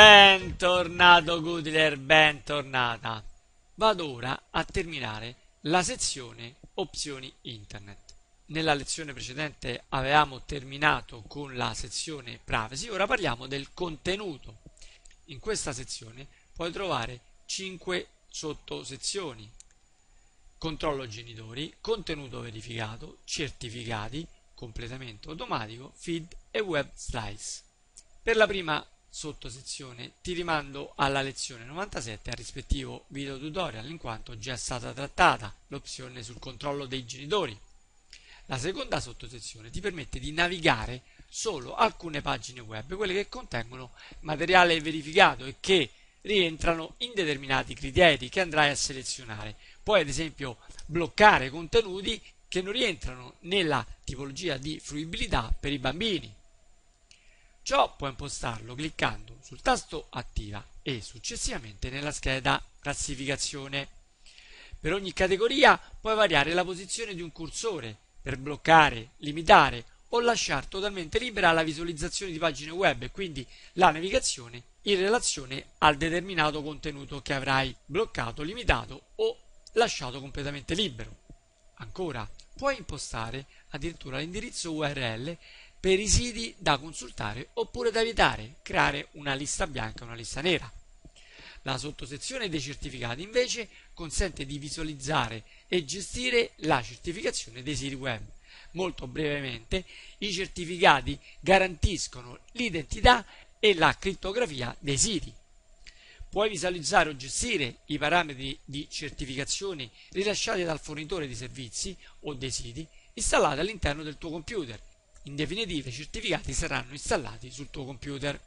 Bentornato Goodler, bentornata. Vado ora a terminare la sezione opzioni internet. Nella lezione precedente avevamo terminato con la sezione privacy, ora parliamo del contenuto. In questa sezione puoi trovare 5 sottosezioni. Controllo genitori, contenuto verificato, certificati, completamento automatico, feed e web slice. Per la prima sottosezione ti rimando alla lezione 97 al rispettivo video tutorial in quanto già è stata trattata l'opzione sul controllo dei genitori. La seconda sottosezione ti permette di navigare solo alcune pagine web, quelle che contengono materiale verificato e che rientrano in determinati criteri che andrai a selezionare. Puoi ad esempio bloccare contenuti che non rientrano nella tipologia di fruibilità per i bambini. Ciò può impostarlo cliccando sul tasto attiva e successivamente nella scheda classificazione. Per ogni categoria puoi variare la posizione di un cursore per bloccare, limitare o lasciare totalmente libera la visualizzazione di pagine web e quindi la navigazione in relazione al determinato contenuto che avrai bloccato, limitato o lasciato completamente libero. Ancora, puoi impostare addirittura l'indirizzo URL per i siti da consultare oppure da evitare, creare una lista bianca e una lista nera. La sottosezione dei certificati invece consente di visualizzare e gestire la certificazione dei siti web. Molto brevemente, i certificati garantiscono l'identità e la criptografia dei siti. Puoi visualizzare o gestire i parametri di certificazione rilasciati dal fornitore di servizi o dei siti installati all'interno del tuo computer in definitiva i certificati saranno installati sul tuo computer.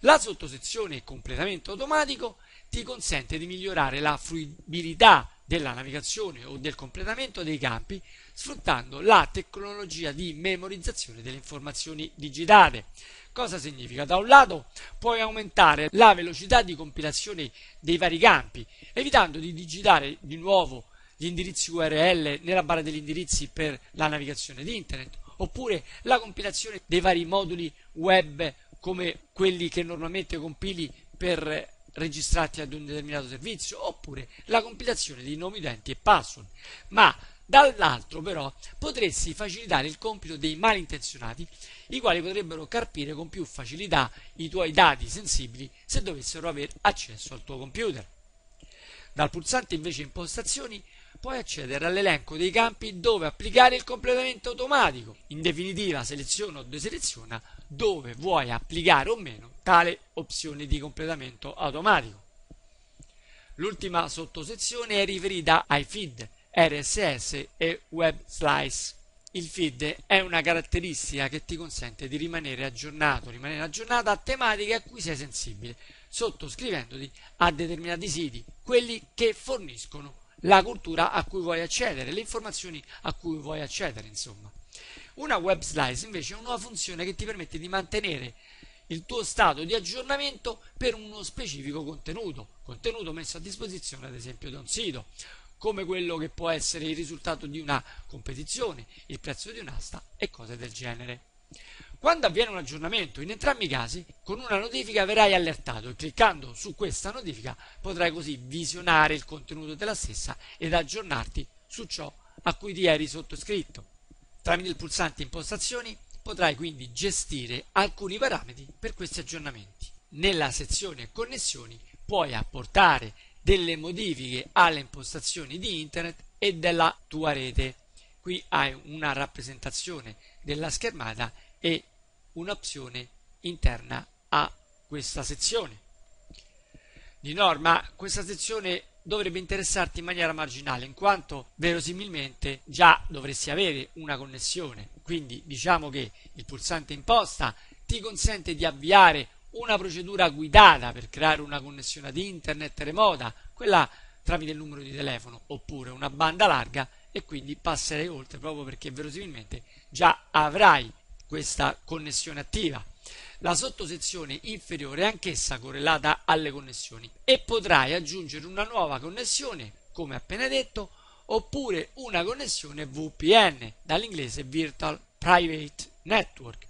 La sottosezione completamento automatico ti consente di migliorare la fruibilità della navigazione o del completamento dei campi sfruttando la tecnologia di memorizzazione delle informazioni digitate. Cosa significa? Da un lato puoi aumentare la velocità di compilazione dei vari campi, evitando di digitare di nuovo gli indirizzi URL nella barra degli indirizzi per la navigazione di internet oppure la compilazione dei vari moduli web come quelli che normalmente compili per registrarti ad un determinato servizio, oppure la compilazione di nomi utenti e password. Ma dall'altro però potresti facilitare il compito dei malintenzionati, i quali potrebbero carpire con più facilità i tuoi dati sensibili se dovessero avere accesso al tuo computer. Dal pulsante invece impostazioni puoi accedere all'elenco dei campi dove applicare il completamento automatico. In definitiva, seleziona o deseleziona dove vuoi applicare o meno tale opzione di completamento automatico. L'ultima sottosezione è riferita ai feed RSS e Web Slice. Il feed è una caratteristica che ti consente di rimanere aggiornato, rimanere aggiornata a tematiche a cui sei sensibile, sottoscrivendoti a determinati siti, quelli che forniscono la cultura a cui vuoi accedere, le informazioni a cui vuoi accedere, insomma. Una web slice invece è una nuova funzione che ti permette di mantenere il tuo stato di aggiornamento per uno specifico contenuto, contenuto messo a disposizione ad esempio da un sito, come quello che può essere il risultato di una competizione, il prezzo di un'asta e cose del genere. Quando avviene un aggiornamento, in entrambi i casi, con una notifica verrai allertato e cliccando su questa notifica potrai così visionare il contenuto della stessa ed aggiornarti su ciò a cui ti eri sottoscritto. Tramite il pulsante impostazioni potrai quindi gestire alcuni parametri per questi aggiornamenti. Nella sezione connessioni puoi apportare delle modifiche alle impostazioni di internet e della tua rete. Qui hai una rappresentazione della schermata e un'opzione interna a questa sezione. Di norma questa sezione dovrebbe interessarti in maniera marginale, in quanto verosimilmente già dovresti avere una connessione. Quindi diciamo che il pulsante imposta ti consente di avviare una procedura guidata per creare una connessione ad internet remota, quella tramite il numero di telefono, oppure una banda larga e quindi passerei oltre proprio perché verosimilmente già avrai questa connessione attiva. La sottosezione inferiore è anch'essa correlata alle connessioni e potrai aggiungere una nuova connessione, come appena detto, oppure una connessione VPN, dall'inglese Virtual Private Network.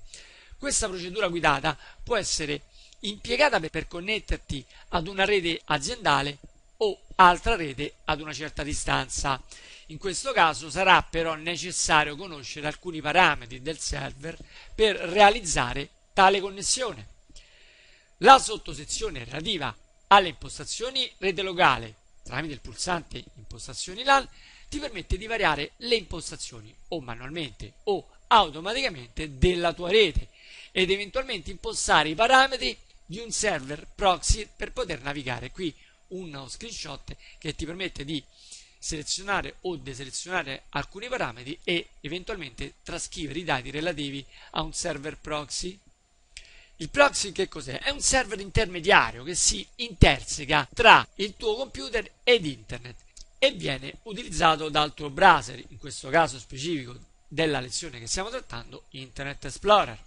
Questa procedura guidata può essere impiegata per connetterti ad una rete aziendale o altra rete ad una certa distanza. In questo caso sarà però necessario conoscere alcuni parametri del server per realizzare tale connessione. La sottosezione relativa alle impostazioni rete locale tramite il pulsante impostazioni LAN ti permette di variare le impostazioni o manualmente o automaticamente della tua rete ed eventualmente impostare i parametri di un server proxy per poter navigare qui uno screenshot che ti permette di selezionare o deselezionare alcuni parametri e eventualmente trascrivere i dati relativi a un server proxy. Il proxy che cos'è? È un server intermediario che si interseca tra il tuo computer ed internet e viene utilizzato dal tuo browser, in questo caso specifico della lezione che stiamo trattando, Internet Explorer.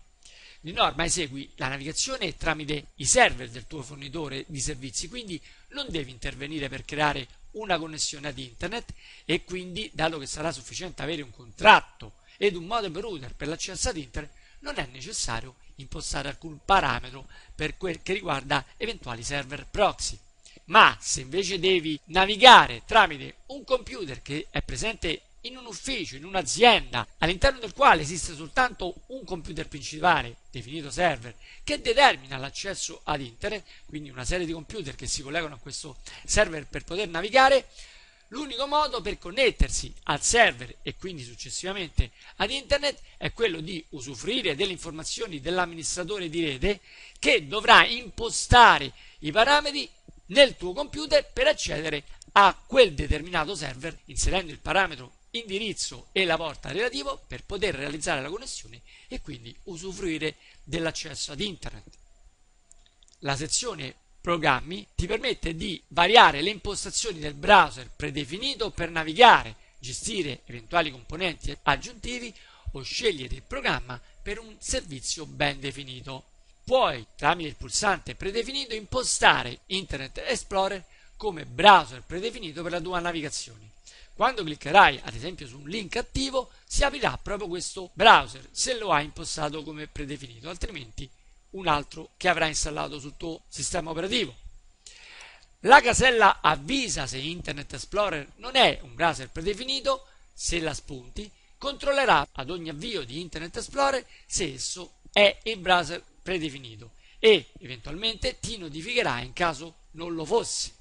Di norma esegui la navigazione tramite i server del tuo fornitore di servizi, quindi non devi intervenire per creare una connessione ad internet e quindi, dato che sarà sufficiente avere un contratto ed un modem router per l'accesso ad internet, non è necessario impostare alcun parametro per quel che riguarda eventuali server proxy. Ma se invece devi navigare tramite un computer che è presente in un ufficio, in un'azienda, all'interno del quale esiste soltanto un computer principale, definito server, che determina l'accesso ad internet, quindi una serie di computer che si collegano a questo server per poter navigare, l'unico modo per connettersi al server e quindi successivamente ad internet è quello di usufruire delle informazioni dell'amministratore di rete che dovrà impostare i parametri nel tuo computer per accedere a quel determinato server inserendo il parametro indirizzo e la porta relativo per poter realizzare la connessione e quindi usufruire dell'accesso ad internet. La sezione programmi ti permette di variare le impostazioni del browser predefinito per navigare, gestire eventuali componenti aggiuntivi o scegliere il programma per un servizio ben definito. Puoi, tramite il pulsante predefinito, impostare Internet Explorer come browser predefinito per la tua navigazione. Quando cliccherai ad esempio su un link attivo si aprirà proprio questo browser se lo hai impostato come predefinito, altrimenti un altro che avrà installato sul tuo sistema operativo. La casella avvisa se Internet Explorer non è un browser predefinito, se la spunti, controllerà ad ogni avvio di Internet Explorer se esso è il browser predefinito e eventualmente ti notificherà in caso non lo fosse.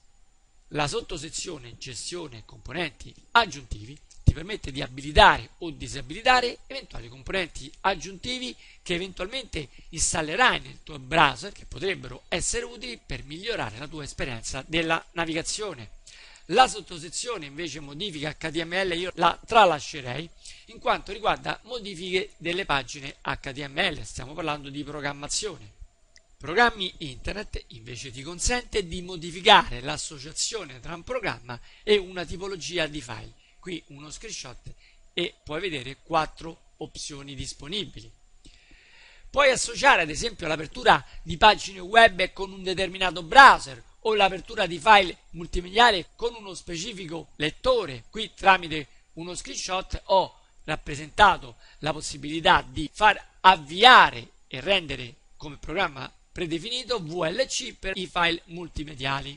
La sottosezione gestione componenti aggiuntivi ti permette di abilitare o disabilitare eventuali componenti aggiuntivi che eventualmente installerai nel tuo browser che potrebbero essere utili per migliorare la tua esperienza della navigazione. La sottosezione invece modifica HTML io la tralascerei in quanto riguarda modifiche delle pagine HTML, stiamo parlando di programmazione. Programmi Internet invece ti consente di modificare l'associazione tra un programma e una tipologia di file. Qui uno screenshot e puoi vedere quattro opzioni disponibili. Puoi associare ad esempio l'apertura di pagine web con un determinato browser o l'apertura di file multimediale con uno specifico lettore. Qui tramite uno screenshot ho rappresentato la possibilità di far avviare e rendere come programma predefinito VLC per i file multimediali.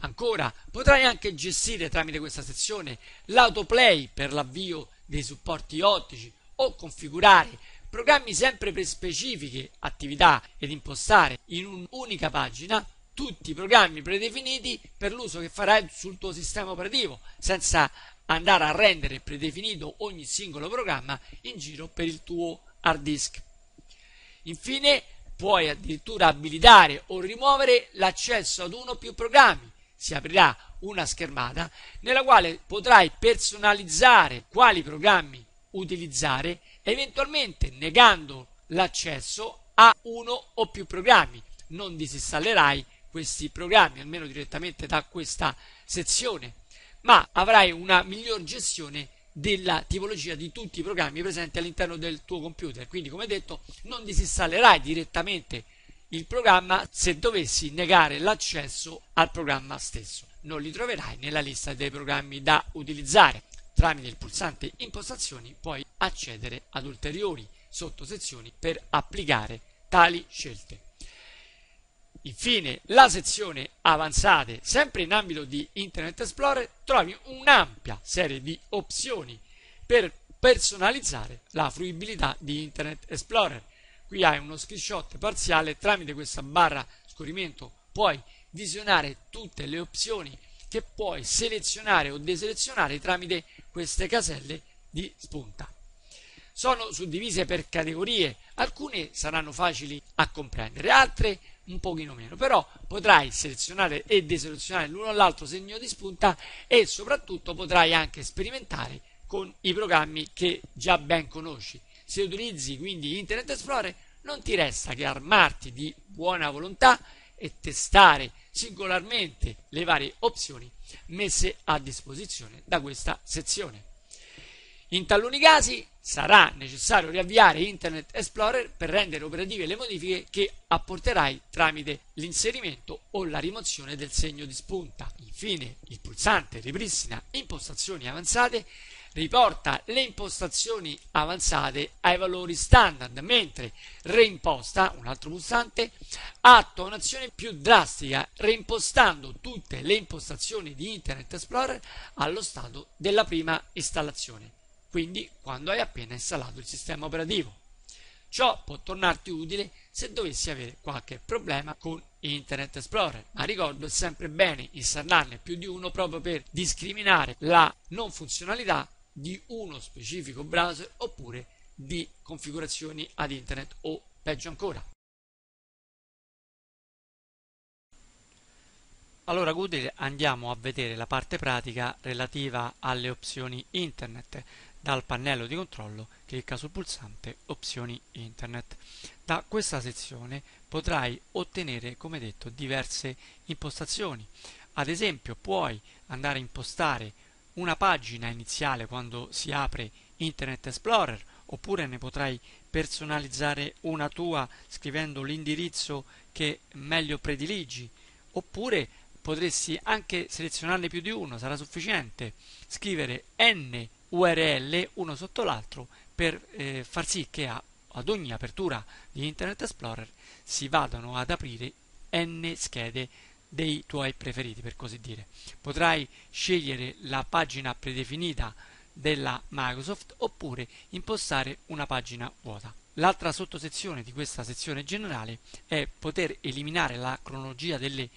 Ancora, potrai anche gestire tramite questa sezione l'autoplay per l'avvio dei supporti ottici o configurare programmi sempre per specifiche attività ed impostare in un'unica pagina tutti i programmi predefiniti per l'uso che farai sul tuo sistema operativo, senza andare a rendere predefinito ogni singolo programma in giro per il tuo hard disk. Infine, puoi addirittura abilitare o rimuovere l'accesso ad uno o più programmi. Si aprirà una schermata nella quale potrai personalizzare quali programmi utilizzare, eventualmente negando l'accesso a uno o più programmi. Non disinstallerai questi programmi, almeno direttamente da questa sezione, ma avrai una miglior gestione della tipologia di tutti i programmi presenti all'interno del tuo computer. Quindi, come detto, non disinstallerai direttamente il programma se dovessi negare l'accesso al programma stesso. Non li troverai nella lista dei programmi da utilizzare. Tramite il pulsante impostazioni puoi accedere ad ulteriori sottosezioni per applicare tali scelte. Infine, la sezione avanzate, sempre in ambito di Internet Explorer, trovi un'ampia serie di opzioni per personalizzare la fruibilità di Internet Explorer. Qui hai uno screenshot parziale, tramite questa barra scorrimento puoi visionare tutte le opzioni che puoi selezionare o deselezionare tramite queste caselle di spunta. Sono suddivise per categorie, alcune saranno facili a comprendere, altre un pochino meno, però potrai selezionare e deselezionare l'uno all'altro segno di spunta e soprattutto potrai anche sperimentare con i programmi che già ben conosci. Se utilizzi quindi Internet Explorer non ti resta che armarti di buona volontà e testare singolarmente le varie opzioni messe a disposizione da questa sezione. In taluni casi sarà necessario riavviare Internet Explorer per rendere operative le modifiche che apporterai tramite l'inserimento o la rimozione del segno di spunta. Infine, il pulsante Ripristina impostazioni avanzate riporta le impostazioni avanzate ai valori standard, mentre reimposta, un altro pulsante, attua un'azione più drastica, reimpostando tutte le impostazioni di Internet Explorer allo stato della prima installazione quindi quando hai appena installato il sistema operativo. Ciò può tornarti utile se dovessi avere qualche problema con Internet Explorer, ma ricordo sempre bene installarne più di uno proprio per discriminare la non funzionalità di uno specifico browser oppure di configurazioni ad internet o peggio ancora. Allora Google andiamo a vedere la parte pratica relativa alle opzioni internet. Dal pannello di controllo clicca sul pulsante Opzioni Internet. Da questa sezione potrai ottenere, come detto, diverse impostazioni. Ad esempio, puoi andare a impostare una pagina iniziale quando si apre Internet Explorer, oppure ne potrai personalizzare una tua scrivendo l'indirizzo che meglio prediligi, oppure potresti anche selezionarne più di uno, sarà sufficiente scrivere n URL uno sotto l'altro per eh, far sì che a, ad ogni apertura di Internet Explorer si vadano ad aprire n schede dei tuoi preferiti per così dire potrai scegliere la pagina predefinita della Microsoft oppure impostare una pagina vuota l'altra sottosezione di questa sezione generale è poter eliminare la cronologia delle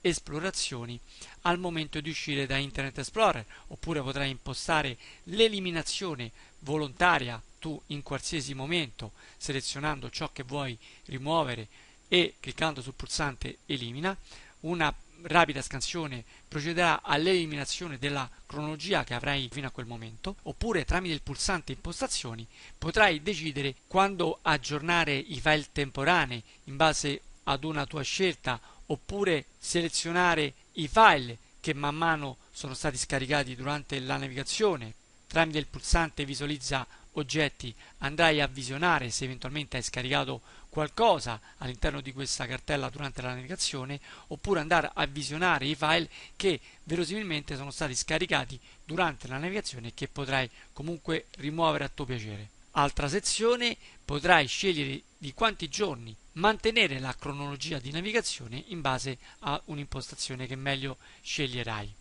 esplorazioni al momento di uscire da Internet Explorer, oppure potrai impostare l'eliminazione volontaria tu in qualsiasi momento selezionando ciò che vuoi rimuovere e cliccando sul pulsante elimina, una rapida scansione procederà all'eliminazione della cronologia che avrai fino a quel momento, oppure tramite il pulsante impostazioni potrai decidere quando aggiornare i file temporanei in base ad una tua scelta oppure selezionare i file che man mano sono stati scaricati durante la navigazione. Tramite il pulsante visualizza oggetti andrai a visionare se eventualmente hai scaricato qualcosa all'interno di questa cartella durante la navigazione oppure andare a visionare i file che verosimilmente sono stati scaricati durante la navigazione e che potrai comunque rimuovere a tuo piacere. Altra sezione potrai scegliere di quanti giorni mantenere la cronologia di navigazione in base a un'impostazione che meglio sceglierai.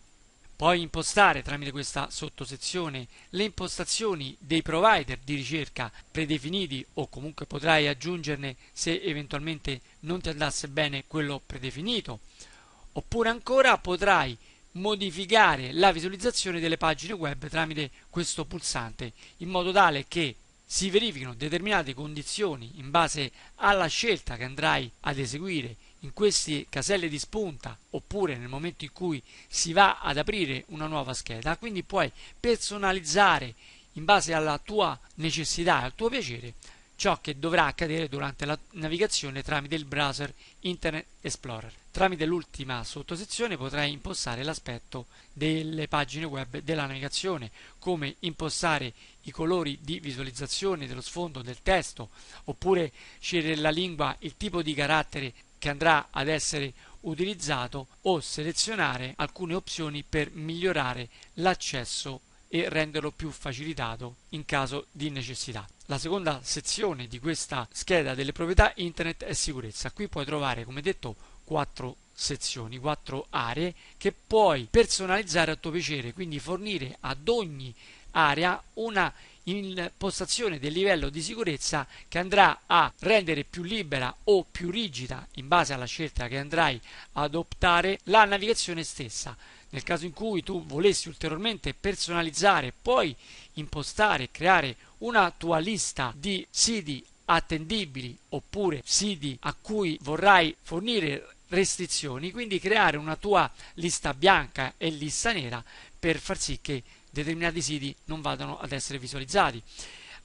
Puoi impostare tramite questa sottosezione le impostazioni dei provider di ricerca predefiniti o comunque potrai aggiungerne se eventualmente non ti andasse bene quello predefinito. Oppure ancora potrai modificare la visualizzazione delle pagine web tramite questo pulsante in modo tale che si verifichino determinate condizioni in base alla scelta che andrai ad eseguire in queste caselle di spunta oppure nel momento in cui si va ad aprire una nuova scheda, quindi puoi personalizzare in base alla tua necessità e al tuo piacere ciò che dovrà accadere durante la navigazione tramite il browser Internet Explorer. Tramite l'ultima sottosezione potrai impostare l'aspetto delle pagine web della navigazione, come impostare i colori di visualizzazione dello sfondo del testo, oppure scegliere la lingua, il tipo di carattere che andrà ad essere utilizzato o selezionare alcune opzioni per migliorare l'accesso e renderlo più facilitato in caso di necessità. La seconda sezione di questa scheda delle proprietà internet è sicurezza. Qui puoi trovare, come detto, quattro sezioni, quattro aree che puoi personalizzare a tuo piacere, quindi fornire ad ogni area una impostazione del livello di sicurezza che andrà a rendere più libera o più rigida in base alla scelta che andrai ad optare la navigazione stessa. Nel caso in cui tu volessi ulteriormente personalizzare, puoi impostare e creare una tua lista di siti attendibili oppure siti a cui vorrai fornire restrizioni, quindi creare una tua lista bianca e lista nera per far sì che determinati siti non vadano ad essere visualizzati.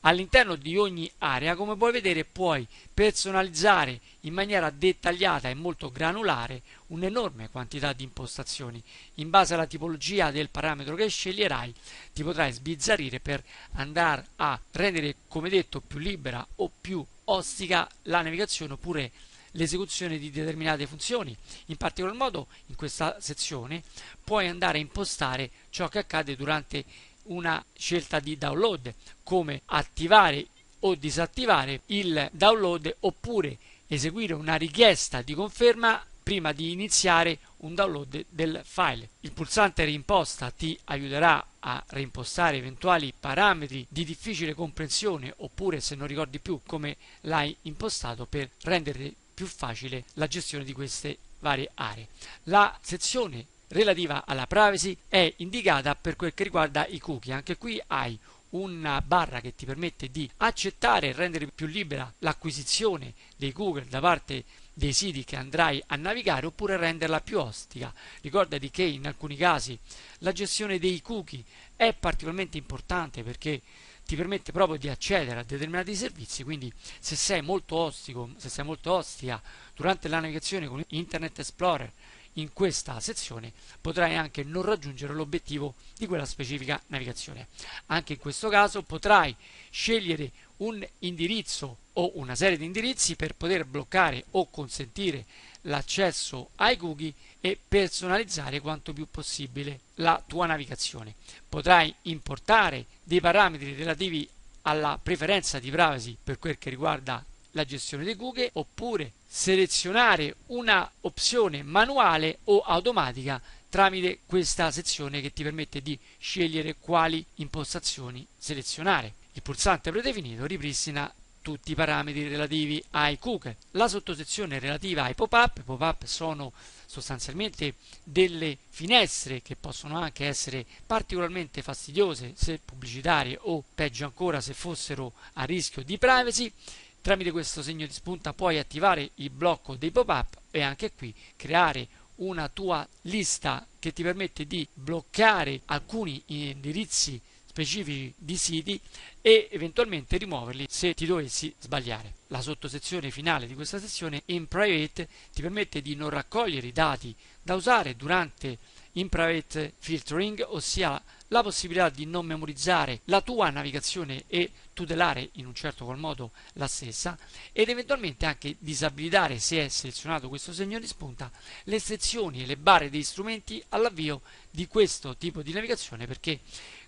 All'interno di ogni area, come puoi vedere, puoi personalizzare in maniera dettagliata e molto granulare un'enorme quantità di impostazioni. In base alla tipologia del parametro che sceglierai, ti potrai sbizzarrire per andare a rendere, come detto, più libera o più ostica la navigazione oppure l'esecuzione di determinate funzioni. In particolar modo in questa sezione puoi andare a impostare ciò che accade durante una scelta di download, come attivare o disattivare il download oppure eseguire una richiesta di conferma prima di iniziare un download del file. Il pulsante reimposta ti aiuterà a reimpostare eventuali parametri di difficile comprensione oppure se non ricordi più come l'hai impostato per rendere più facile la gestione di queste varie aree. La sezione relativa alla privacy è indicata per quel che riguarda i cookie. Anche qui hai una barra che ti permette di accettare e rendere più libera l'acquisizione dei Google da parte dei siti che andrai a navigare oppure renderla più ostica. Ricordati che in alcuni casi la gestione dei cookie è particolarmente importante perché ti permette proprio di accedere a determinati servizi, quindi se sei molto ostico, se sei molto ostia durante la navigazione con Internet Explorer in questa sezione potrai anche non raggiungere l'obiettivo di quella specifica navigazione. Anche in questo caso potrai scegliere un indirizzo o una serie di indirizzi per poter bloccare o consentire l'accesso ai cookie e personalizzare quanto più possibile la tua navigazione. Potrai importare dei parametri relativi alla preferenza di privacy per quel che riguarda la gestione dei cookie oppure selezionare una opzione manuale o automatica tramite questa sezione che ti permette di scegliere quali impostazioni selezionare. Il pulsante predefinito ripristina tutti i parametri relativi ai cookie. La sottosezione relativa ai pop-up, pop-up sono sostanzialmente delle finestre che possono anche essere particolarmente fastidiose se pubblicitarie o peggio ancora se fossero a rischio di privacy. Tramite questo segno di spunta puoi attivare il blocco dei pop-up e anche qui creare una tua lista che ti permette di bloccare alcuni eh, indirizzi specifici di siti e eventualmente rimuoverli se ti dovessi sbagliare. La sottosezione finale di questa sezione in private ti permette di non raccogliere i dati da usare durante in private filtering, ossia la possibilità di non memorizzare la tua navigazione e tutelare in un certo qual modo la stessa ed eventualmente anche disabilitare se è selezionato questo segno di spunta le sezioni e le barre degli strumenti all'avvio di questo tipo di navigazione perché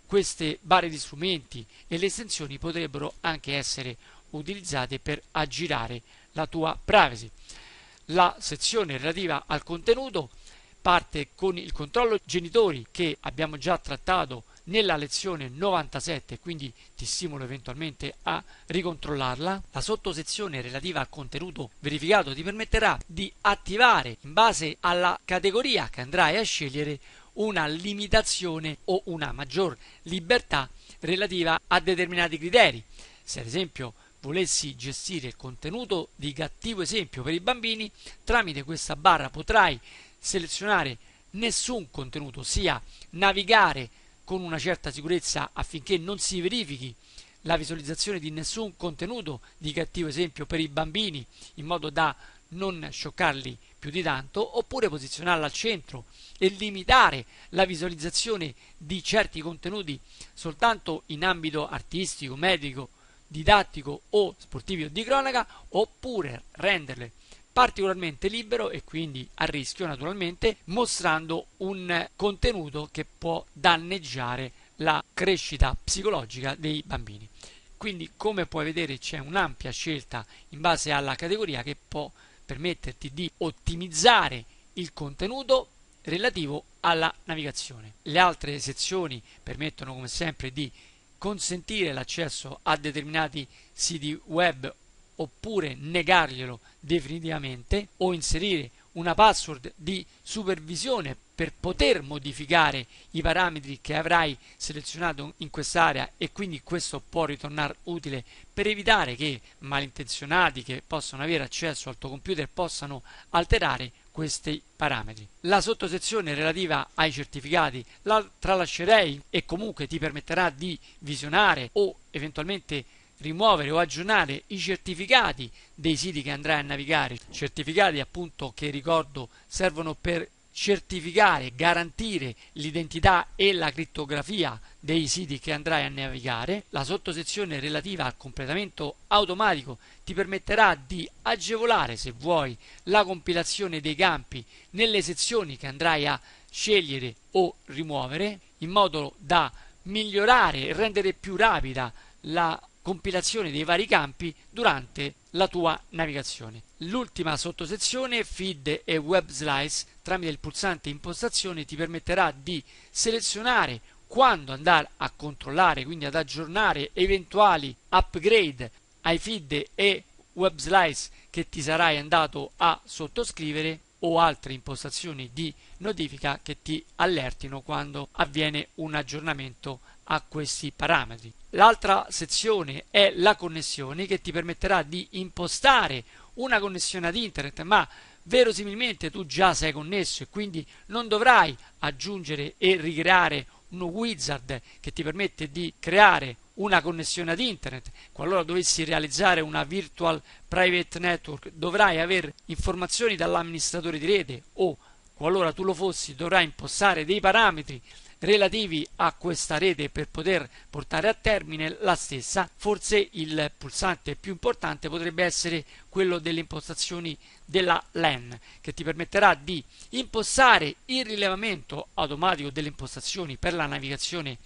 queste bare di strumenti e le estensioni potrebbero anche essere utilizzate per aggirare la tua privacy. La sezione relativa al contenuto parte con il controllo genitori che abbiamo già trattato nella lezione 97, quindi ti stimolo eventualmente a ricontrollarla. La sottosezione relativa al contenuto verificato ti permetterà di attivare in base alla categoria che andrai a scegliere una limitazione o una maggior libertà relativa a determinati criteri. Se ad esempio volessi gestire il contenuto di cattivo esempio per i bambini, tramite questa barra potrai selezionare nessun contenuto, ossia navigare con una certa sicurezza affinché non si verifichi la visualizzazione di nessun contenuto di cattivo esempio per i bambini in modo da non scioccarli più di tanto, oppure posizionarla al centro e limitare la visualizzazione di certi contenuti soltanto in ambito artistico, medico, didattico o sportivo di cronaca, oppure renderle particolarmente libero e quindi a rischio naturalmente, mostrando un contenuto che può danneggiare la crescita psicologica dei bambini. Quindi come puoi vedere c'è un'ampia scelta in base alla categoria che può permetterti di ottimizzare il contenuto relativo alla navigazione. Le altre sezioni permettono come sempre di consentire l'accesso a determinati siti web oppure negarglielo definitivamente o inserire una password di supervisione per poter modificare i parametri che avrai selezionato in quest'area e quindi questo può ritornare utile per evitare che malintenzionati che possono avere accesso al tuo computer possano alterare questi parametri. La sottosezione relativa ai certificati la tralascerei e comunque ti permetterà di visionare o eventualmente rimuovere o aggiornare i certificati dei siti che andrai a navigare, certificati appunto che ricordo servono per certificare, garantire l'identità e la criptografia dei siti che andrai a navigare. La sottosezione relativa al completamento automatico ti permetterà di agevolare, se vuoi, la compilazione dei campi nelle sezioni che andrai a scegliere o rimuovere, in modo da migliorare e rendere più rapida la compilazione dei vari campi durante la tua navigazione. L'ultima sottosezione feed e web slice tramite il pulsante impostazione ti permetterà di selezionare quando andare a controllare, quindi ad aggiornare eventuali upgrade ai feed e web slice che ti sarai andato a sottoscrivere o altre impostazioni di notifica che ti allertino quando avviene un aggiornamento a questi parametri. L'altra sezione è la connessione che ti permetterà di impostare una connessione ad internet, ma verosimilmente tu già sei connesso e quindi non dovrai aggiungere e ricreare uno wizard che ti permette di creare una connessione ad internet. Qualora dovessi realizzare una virtual private network, dovrai avere informazioni dall'amministratore di rete o qualora tu lo fossi, dovrai impostare dei parametri relativi a questa rete per poter portare a termine la stessa, forse il pulsante più importante potrebbe essere quello delle impostazioni della LAN che ti permetterà di impostare il rilevamento automatico delle impostazioni per la navigazione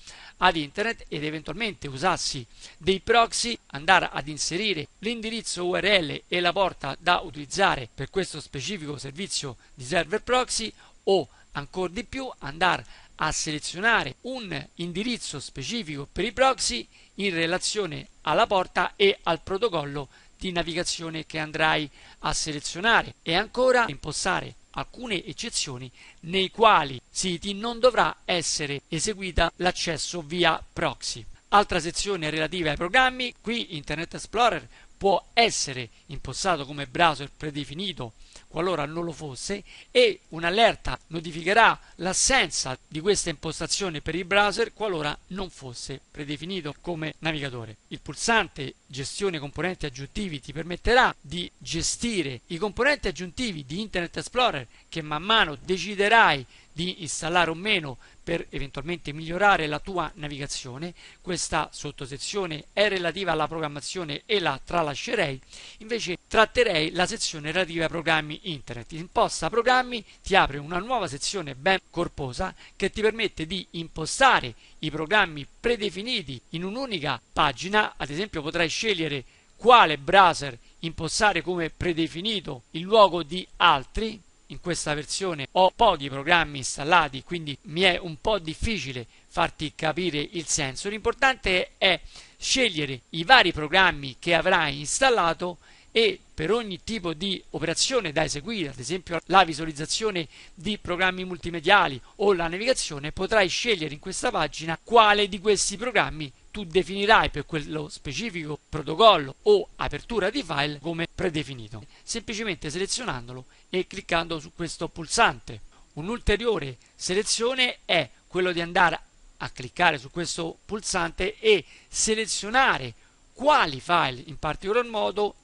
ad internet ed eventualmente usassi dei proxy andare ad inserire l'indirizzo URL e la porta da utilizzare per questo specifico servizio di server proxy o ancora di più andare a selezionare un indirizzo specifico per i proxy in relazione alla porta e al protocollo di navigazione che andrai a selezionare e ancora impostare alcune eccezioni nei quali siti non dovrà essere eseguita l'accesso via proxy. Altra sezione relativa ai programmi, qui Internet Explorer può essere impostato come browser predefinito qualora non lo fosse e un'allerta notificherà l'assenza di questa impostazione per il browser qualora non fosse predefinito come navigatore. Il pulsante gestione componenti aggiuntivi ti permetterà di gestire i componenti aggiuntivi di Internet Explorer che man mano deciderai di installare o meno per eventualmente migliorare la tua navigazione. Questa sottosezione è relativa alla programmazione e la tralascerei, invece tratterei la sezione relativa ai programmi internet. Imposta programmi ti apre una nuova sezione ben corposa che ti permette di impostare i programmi predefiniti in un'unica pagina, ad esempio potrai scegliere quale browser impostare come predefinito in luogo di altri in questa versione ho pochi programmi installati, quindi mi è un po' difficile farti capire il senso. L'importante è scegliere i vari programmi che avrai installato e per ogni tipo di operazione da eseguire, ad esempio la visualizzazione di programmi multimediali o la navigazione, potrai scegliere in questa pagina quale di questi programmi tu definirai per quello specifico protocollo o apertura di file come predefinito, semplicemente selezionandolo e cliccando su questo pulsante. Un'ulteriore selezione è quello di andare a cliccare su questo pulsante e selezionare quali file in particolar modo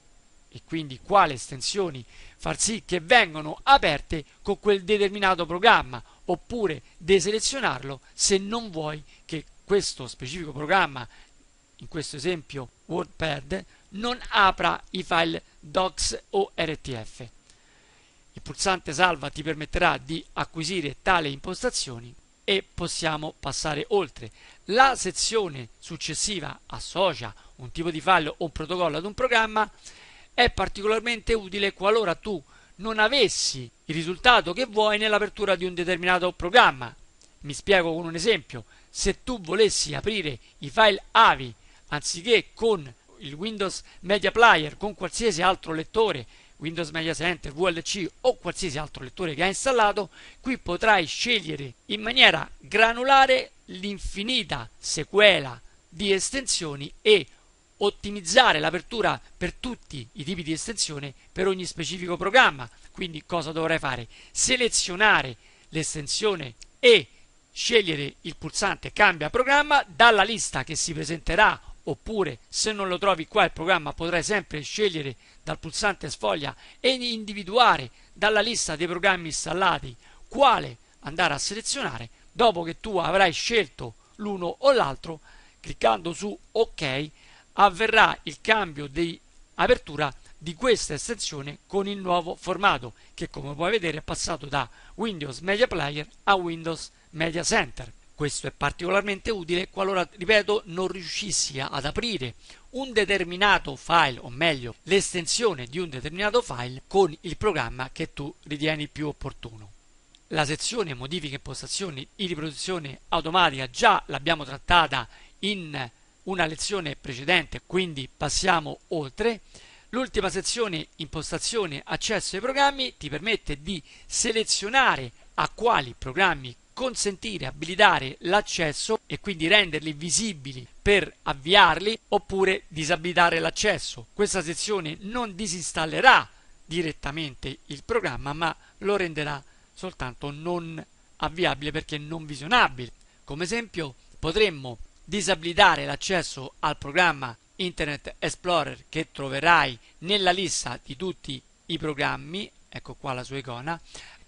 e quindi quali estensioni far sì che vengano aperte con quel determinato programma oppure deselezionarlo se non vuoi che questo specifico programma, in questo esempio WordPad, non apra i file docs o RTF. Il pulsante salva ti permetterà di acquisire tale impostazioni e possiamo passare oltre. La sezione successiva associa un tipo di file o un protocollo ad un programma è particolarmente utile qualora tu non avessi il risultato che vuoi nell'apertura di un determinato programma. Mi spiego con un esempio se tu volessi aprire i file AVI anziché con il Windows Media Player, con qualsiasi altro lettore, Windows Media Center, VLC o qualsiasi altro lettore che hai installato, qui potrai scegliere in maniera granulare l'infinita sequela di estensioni e ottimizzare l'apertura per tutti i tipi di estensione per ogni specifico programma. Quindi cosa dovrai fare? Selezionare l'estensione e scegliere il pulsante cambia programma dalla lista che si presenterà oppure se non lo trovi qua il programma potrai sempre scegliere dal pulsante sfoglia e individuare dalla lista dei programmi installati quale andare a selezionare dopo che tu avrai scelto l'uno o l'altro cliccando su ok avverrà il cambio di apertura di questa estensione con il nuovo formato che come puoi vedere è passato da Windows Media Player a Windows media center. Questo è particolarmente utile qualora, ripeto, non riuscissi ad aprire un determinato file, o meglio, l'estensione di un determinato file con il programma che tu ritieni più opportuno. La sezione modifiche impostazioni di riproduzione automatica già l'abbiamo trattata in una lezione precedente, quindi passiamo oltre. L'ultima sezione impostazione accesso ai programmi ti permette di selezionare a quali programmi consentire, abilitare l'accesso e quindi renderli visibili per avviarli oppure disabilitare l'accesso. Questa sezione non disinstallerà direttamente il programma ma lo renderà soltanto non avviabile perché non visionabile. Come esempio potremmo disabilitare l'accesso al programma Internet Explorer che troverai nella lista di tutti i programmi, ecco qua la sua icona,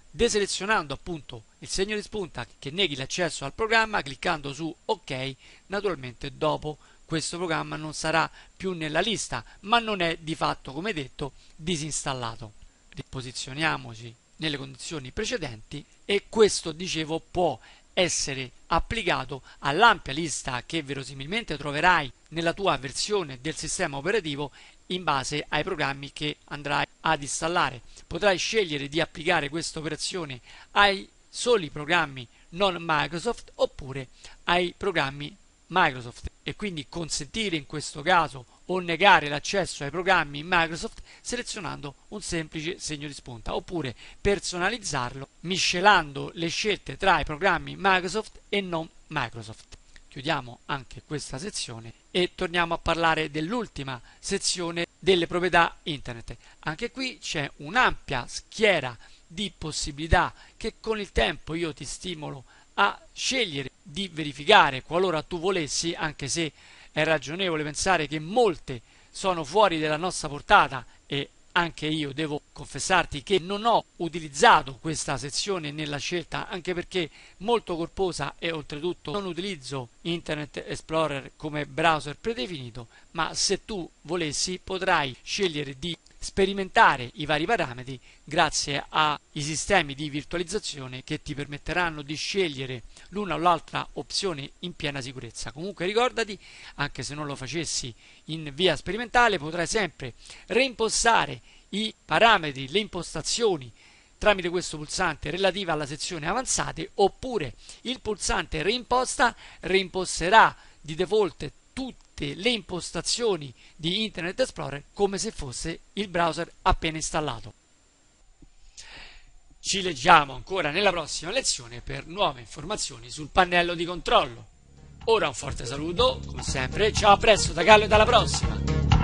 deselezionando appunto il segno di spunta che neghi l'accesso al programma cliccando su ok naturalmente dopo questo programma non sarà più nella lista ma non è di fatto come detto disinstallato riposizioniamoci nelle condizioni precedenti e questo dicevo può essere applicato all'ampia lista che verosimilmente troverai nella tua versione del sistema operativo in base ai programmi che andrai ad installare. Potrai scegliere di applicare questa operazione ai solo i programmi non Microsoft oppure ai programmi Microsoft e quindi consentire in questo caso o negare l'accesso ai programmi Microsoft selezionando un semplice segno di spunta oppure personalizzarlo miscelando le scelte tra i programmi Microsoft e non Microsoft. Chiudiamo anche questa sezione e torniamo a parlare dell'ultima sezione delle proprietà internet. Anche qui c'è un'ampia schiera di possibilità che con il tempo io ti stimolo a scegliere di verificare qualora tu volessi, anche se è ragionevole pensare che molte sono fuori della nostra portata e anche io devo confessarti che non ho utilizzato questa sezione nella scelta anche perché molto corposa e oltretutto non utilizzo Internet Explorer come browser predefinito ma se tu volessi potrai scegliere di sperimentare i vari parametri grazie ai sistemi di virtualizzazione che ti permetteranno di scegliere l'una o l'altra opzione in piena sicurezza. Comunque ricordati, anche se non lo facessi in via sperimentale, potrai sempre reimpostare i parametri, le impostazioni tramite questo pulsante relativa alla sezione avanzate oppure il pulsante reimposta reimposterà di default tutti mette le impostazioni di Internet Explorer come se fosse il browser appena installato. Ci leggiamo ancora nella prossima lezione per nuove informazioni sul pannello di controllo. Ora un forte saluto, come sempre, ciao a presto da Gallo e alla prossima!